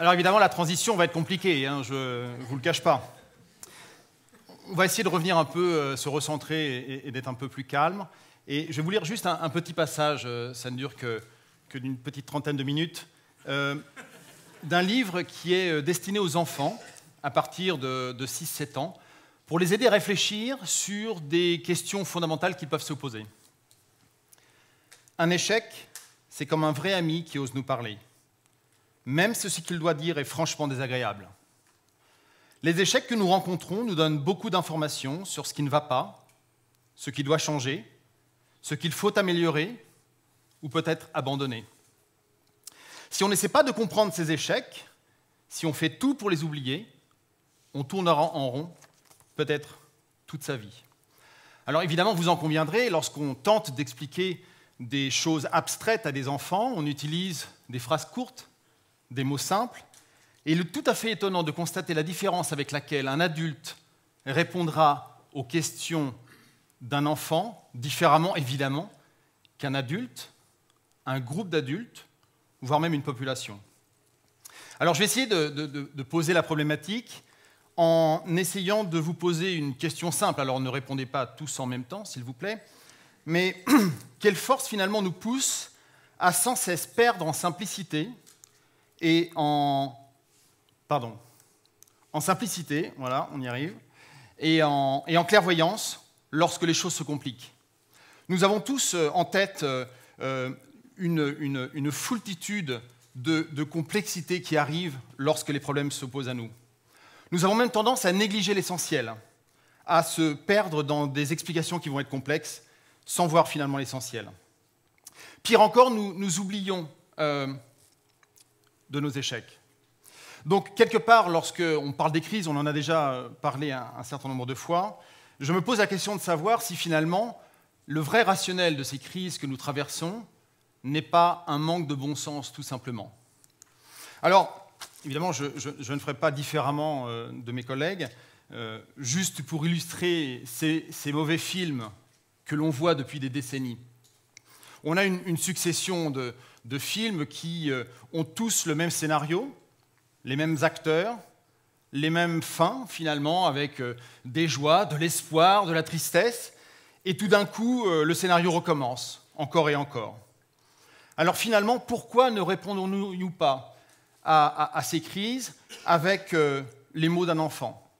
Alors évidemment, la transition va être compliquée, hein, je ne vous le cache pas. On va essayer de revenir un peu, euh, se recentrer et, d'être un peu plus calme. Et je vais vous lire juste un, petit passage, euh, ça ne dure que, d'une petite trentaine de minutes, euh, d'un livre qui est destiné aux enfants à partir de, de 6-7 ans, pour les aider à réfléchir sur des questions fondamentales qu'ils peuvent se poser. Un échec, c'est comme un vrai ami qui ose nous parler même si ce qu'il doit dire est franchement désagréable. Les échecs que nous rencontrons nous donnent beaucoup d'informations sur ce qui ne va pas, ce qui doit changer, ce qu'il faut améliorer ou peut-être abandonner. Si on n'essaie pas de comprendre ces échecs, si on fait tout pour les oublier, on tournera en rond, peut-être toute sa vie. Alors évidemment, vous en conviendrez, lorsqu'on tente d'expliquer des choses abstraites à des enfants, on utilise des phrases courtes, des mots simples. Et il est tout à fait étonnant de constater la différence avec laquelle un adulte répondra aux questions d'un enfant, différemment évidemment, qu'un adulte, un groupe d'adultes, voire même une population. Alors je vais essayer de, de, poser la problématique en essayant de vous poser une question simple. Alors ne répondez pas tous en même temps, s'il vous plaît. Mais quelle force finalement nous pousse à sans cesse perdre en simplicité et en, pardon, en simplicité, voilà, on y arrive, et en, clairvoyance lorsque les choses se compliquent. Nous avons tous euh, en tête euh, euh, une, une, foultitude de, de complexités qui arrivent lorsque les problèmes se posent à nous. Nous avons même tendance à négliger l'essentiel, à se perdre dans des explications qui vont être complexes sans voir finalement l'essentiel. Pire encore, nous, nous oublions de nos échecs. Donc, quelque part, lorsqu'on parle des crises, on en a déjà euh, parlé un, certain nombre de fois, je me pose la question de savoir si finalement le vrai rationnel de ces crises que nous traversons n'est pas un manque de bon sens, tout simplement. Alors, évidemment, je, ne ferai pas différemment euh, de mes collègues. Euh, juste pour illustrer ces mauvais films que l'on voit depuis des décennies on a une, succession de, films qui euh, ont tous le même scénario, les mêmes acteurs, les mêmes fins finalement, avec euh, des joies, de l'espoir, de la tristesse, et tout d'un coup, euh, le scénario recommence, encore et encore. Alors finalement, pourquoi ne répondons-nous pas à, ces crises avec les mots d'un enfant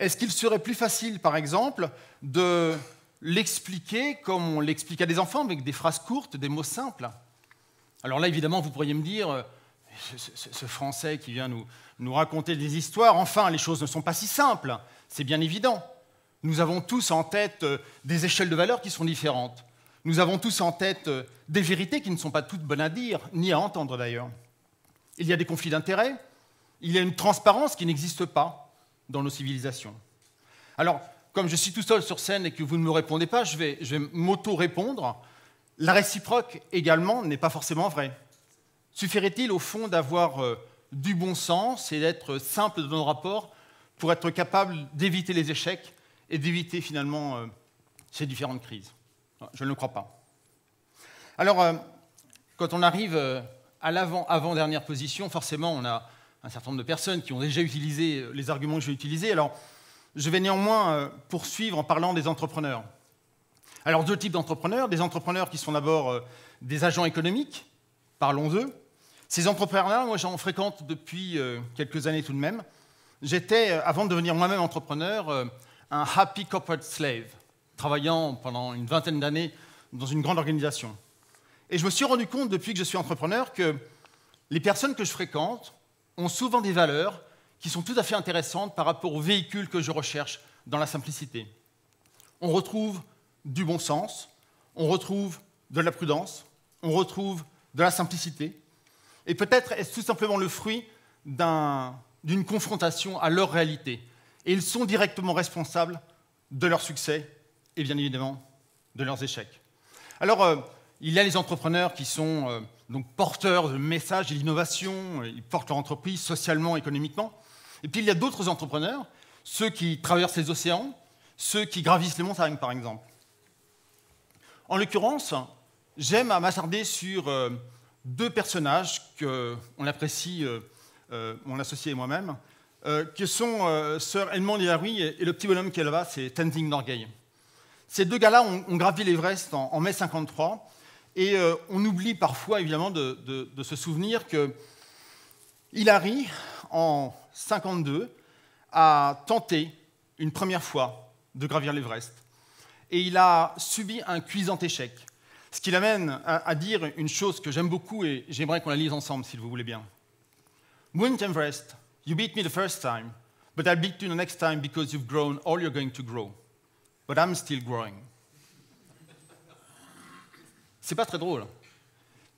Est-ce qu'il serait plus facile, par exemple, de l'expliquer comme on l'explique à des enfants, avec des phrases courtes, des mots simples. Alors là, évidemment, vous pourriez me dire, euh, ce, Français qui vient nous, raconter des histoires, enfin, les choses ne sont pas si simples, c'est bien évident. Nous avons tous en tête euh, des échelles de valeurs qui sont différentes. Nous avons tous en tête euh, des vérités qui ne sont pas toutes bonnes à dire, ni à entendre d'ailleurs. Il y a des conflits d'intérêts, il y a une transparence qui n'existe pas dans nos civilisations. Alors, comme je suis tout seul sur scène et que vous ne me répondez pas, je vais, je vais m'auto-répondre. La réciproque également n'est pas forcément vraie. Suffirait-il au fond d'avoir euh, du bon sens et d'être simple dans nos rapports pour être capable d'éviter les échecs et d'éviter finalement euh, ces différentes crises Je ne le crois pas. Alors, euh, quand on arrive à l'avant-avant-dernière position, forcément, on a un certain nombre de personnes qui ont déjà utilisé les arguments que je vais utiliser. Alors, je vais néanmoins euh, poursuivre en parlant des entrepreneurs. Alors deux types d'entrepreneurs, des entrepreneurs qui sont d'abord euh, des agents économiques, parlons d'eux. Ces entrepreneurs, moi j'en fréquente depuis euh, quelques années tout de même. J'étais, avant de devenir moi-même entrepreneur, un happy corporate slave, travaillant pendant une vingtaine d'années dans une grande organisation. Et je me suis rendu compte depuis que je suis entrepreneur que les personnes que je fréquente ont souvent des valeurs qui sont tout à fait intéressantes par rapport au véhicule que je recherche dans la simplicité. On retrouve du bon sens, on retrouve de la prudence, on retrouve de la simplicité, et peut-être est-ce tout simplement le fruit d'une confrontation à leur réalité. Et ils sont directement responsables de leur succès et bien évidemment de leurs échecs. Alors, euh, il y a les entrepreneurs qui sont euh, donc porteurs de messages et d'innovation, ils portent leur entreprise socialement, économiquement, et puis il y a d'autres entrepreneurs, ceux qui traversent les océans, ceux qui gravissent les montagnes, par exemple. En l'occurrence, j'aime à m'attarder sur euh, deux personnages qu'on apprécie, euh, euh, mon associé et moi-même, qui sont Sir Edmond Hillary et le petit bonhomme qui est là-bas, c'est Tenzing Norgay. Ces deux gars-là ont, gravi l'Everest en, mai 53, et on oublie parfois, évidemment, de se souvenir que Hilary, en 1952, a tenté une première fois de gravir l'Everest. Et il a subi un cuisant échec. Ce qui l'amène à, dire une chose que j'aime beaucoup et j'aimerais qu'on la lise ensemble, si vous voulez bien. Mount Everest, you beat me the first time, but I'll beat you the next time because you've grown all you're going to grow. But I'm still growing. C'est pas très drôle. Hein.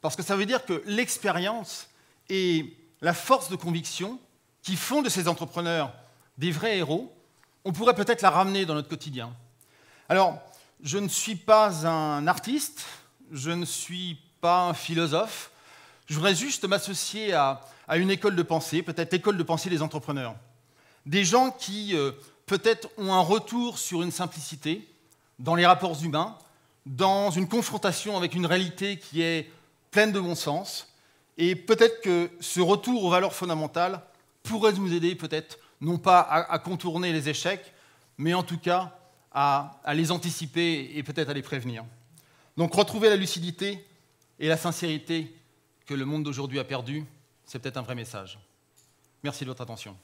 Parce que ça veut dire que l'expérience est la force de conviction qui font de ces entrepreneurs des vrais héros, on pourrait peut-être la ramener dans notre quotidien. Alors, je ne suis pas un artiste, je ne suis pas un philosophe, je voudrais juste m'associer à, une école de pensée, peut-être école de pensée des entrepreneurs. Des gens qui euh, peut-être ont un retour sur une simplicité dans les rapports humains, dans une confrontation avec une réalité qui est pleine de bon sens, et peut-être que ce retour aux valeurs fondamentales pourrait nous aider peut-être, non pas à, contourner les échecs, mais en tout cas à, à les anticiper et peut-être à les prévenir. Donc retrouver la lucidité et la sincérité que le monde d'aujourd'hui a perdu, c'est peut-être un vrai message. Merci de votre attention.